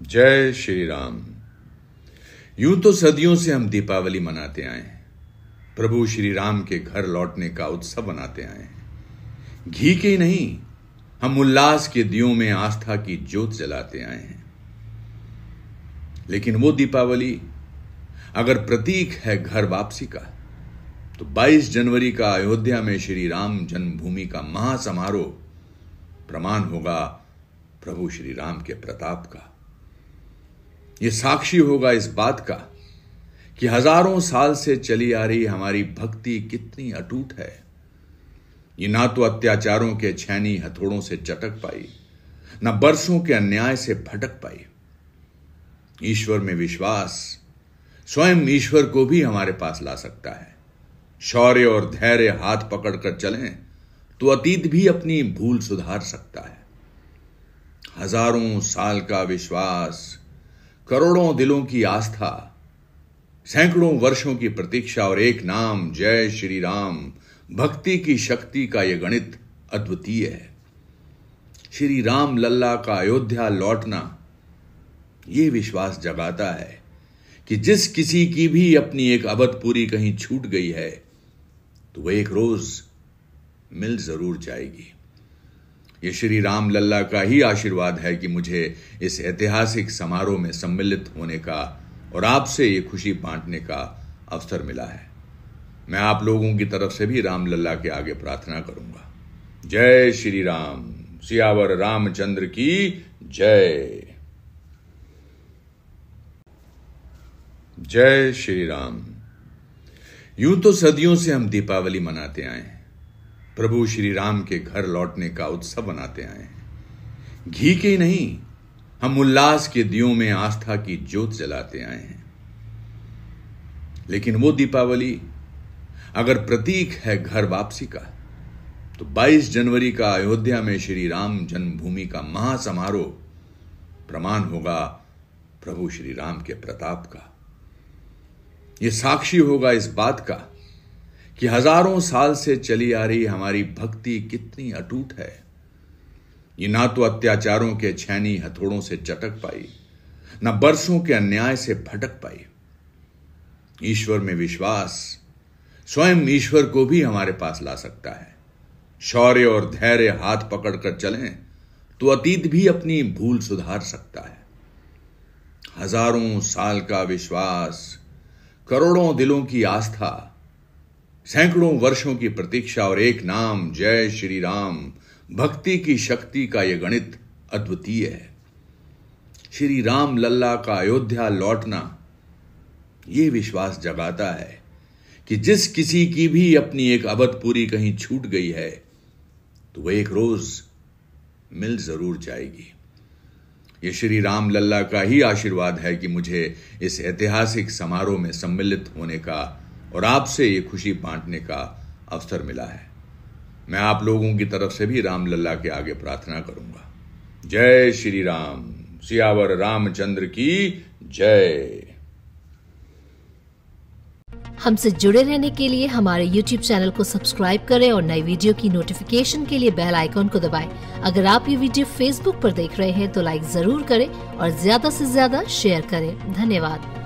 जय श्री राम यूं तो सदियों से हम दीपावली मनाते आए हैं प्रभु श्री राम के घर लौटने का उत्सव मनाते आए हैं घी के ही नहीं हम उल्लास के दियों में आस्था की ज्योत जलाते आए हैं लेकिन वो दीपावली अगर प्रतीक है घर वापसी का तो 22 जनवरी का अयोध्या में श्री राम जन्मभूमि का महासमारोह प्रमाण होगा प्रभु श्री राम के प्रताप का ये साक्षी होगा इस बात का कि हजारों साल से चली आ रही हमारी भक्ति कितनी अटूट है ये ना तो अत्याचारों के छैनी हथौड़ों से चटक पाई ना बरसों के अन्याय से भटक पाई ईश्वर में विश्वास स्वयं ईश्वर को भी हमारे पास ला सकता है शौर्य और धैर्य हाथ पकड़कर चलें तो अतीत भी अपनी भूल सुधार सकता है हजारों साल का विश्वास करोड़ों दिलों की आस्था सैकड़ों वर्षों की प्रतीक्षा और एक नाम जय श्री राम भक्ति की शक्ति का यह गणित अद्वितीय है श्री राम लल्ला का अयोध्या लौटना यह विश्वास जगाता है कि जिस किसी की भी अपनी एक अवध पूरी कहीं छूट गई है तो वह एक रोज मिल जरूर जाएगी ये श्री राम लल्ला का ही आशीर्वाद है कि मुझे इस ऐतिहासिक समारोह में सम्मिलित होने का और आपसे ये खुशी बांटने का अवसर मिला है मैं आप लोगों की तरफ से भी राम लल्ला के आगे प्रार्थना करूंगा जय श्री राम सियावर रामचंद्र की जय जय श्री राम यूं तो सदियों से हम दीपावली मनाते आए हैं प्रभु श्री राम के घर लौटने का उत्सव मनाते आए हैं घी के ही नहीं हम उल्लास के दियों में आस्था की ज्योत जलाते आए हैं लेकिन वो दीपावली अगर प्रतीक है घर वापसी का तो 22 जनवरी का अयोध्या में श्री राम जन्मभूमि का महासमारोह प्रमाण होगा प्रभु श्री राम के प्रताप का यह साक्षी होगा इस बात का कि हजारों साल से चली आ रही हमारी भक्ति कितनी अटूट है ये ना तो अत्याचारों के छैनी हथौड़ों से चटक पाई ना बरसों के अन्याय से भटक पाई ईश्वर में विश्वास स्वयं ईश्वर को भी हमारे पास ला सकता है शौर्य और धैर्य हाथ पकड़कर चलें तो अतीत भी अपनी भूल सुधार सकता है हजारों साल का विश्वास करोड़ों दिलों की आस्था सैकड़ों वर्षों की प्रतीक्षा और एक नाम जय श्री राम भक्ति की शक्ति का यह गणित अद्वितीय है श्री राम लल्ला का अयोध्या लौटना यह विश्वास जगाता है कि जिस किसी की भी अपनी एक अवध पूरी कहीं छूट गई है तो वह एक रोज मिल जरूर जाएगी ये श्री राम लल्ला का ही आशीर्वाद है कि मुझे इस ऐतिहासिक समारोह में सम्मिलित होने का और आपसे ये खुशी बांटने का अवसर मिला है मैं आप लोगों की तरफ से भी राम लल्ला के आगे प्रार्थना करूंगा जय श्री राम सियावर रामचंद्र की जय हमसे जुड़े रहने के लिए हमारे YouTube चैनल को सब्सक्राइब करें और नई वीडियो की नोटिफिकेशन के लिए बेल आइकॉन को दबाएं। अगर आप ये वीडियो Facebook पर देख रहे हैं तो लाइक जरूर करें और ज्यादा से ज्यादा शेयर करें धन्यवाद